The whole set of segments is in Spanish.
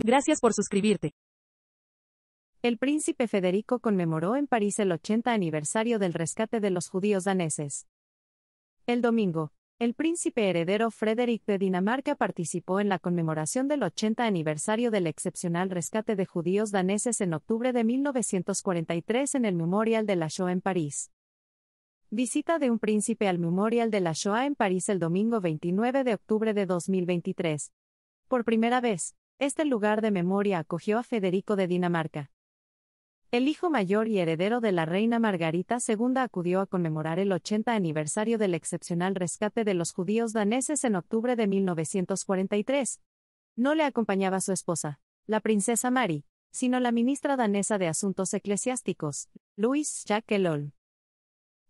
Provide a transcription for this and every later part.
Gracias por suscribirte. El príncipe Federico conmemoró en París el 80 aniversario del rescate de los judíos daneses. El domingo, el príncipe heredero Frederick de Dinamarca participó en la conmemoración del 80 aniversario del excepcional rescate de judíos daneses en octubre de 1943 en el Memorial de la Shoah en París. Visita de un príncipe al Memorial de la Shoah en París el domingo 29 de octubre de 2023. Por primera vez, este lugar de memoria acogió a Federico de Dinamarca. El hijo mayor y heredero de la reina Margarita II acudió a conmemorar el 80 aniversario del excepcional rescate de los judíos daneses en octubre de 1943. No le acompañaba su esposa, la princesa Mary, sino la ministra danesa de Asuntos Eclesiásticos, Louise Loll.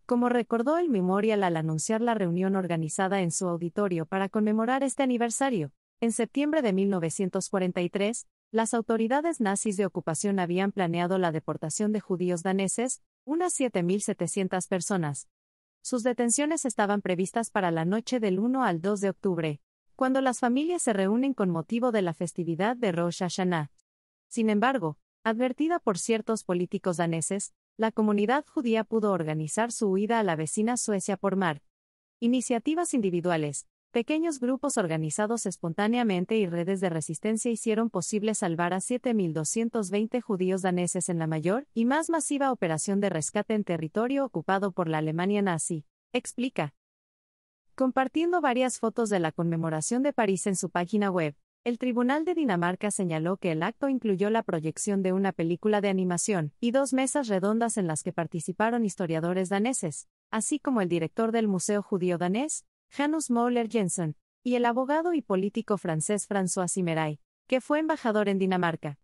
Como recordó el memorial al anunciar la reunión organizada en su auditorio para conmemorar este aniversario, en septiembre de 1943, las autoridades nazis de ocupación habían planeado la deportación de judíos daneses, unas 7.700 personas. Sus detenciones estaban previstas para la noche del 1 al 2 de octubre, cuando las familias se reúnen con motivo de la festividad de Rosh Hashanah. Sin embargo, advertida por ciertos políticos daneses, la comunidad judía pudo organizar su huida a la vecina Suecia por mar. Iniciativas individuales, Pequeños grupos organizados espontáneamente y redes de resistencia hicieron posible salvar a 7.220 judíos daneses en la mayor y más masiva operación de rescate en territorio ocupado por la Alemania nazi, explica. Compartiendo varias fotos de la conmemoración de París en su página web, el Tribunal de Dinamarca señaló que el acto incluyó la proyección de una película de animación y dos mesas redondas en las que participaron historiadores daneses, así como el director del Museo Judío Danés, Janus Moller Jensen, y el abogado y político francés François Simeray, que fue embajador en Dinamarca.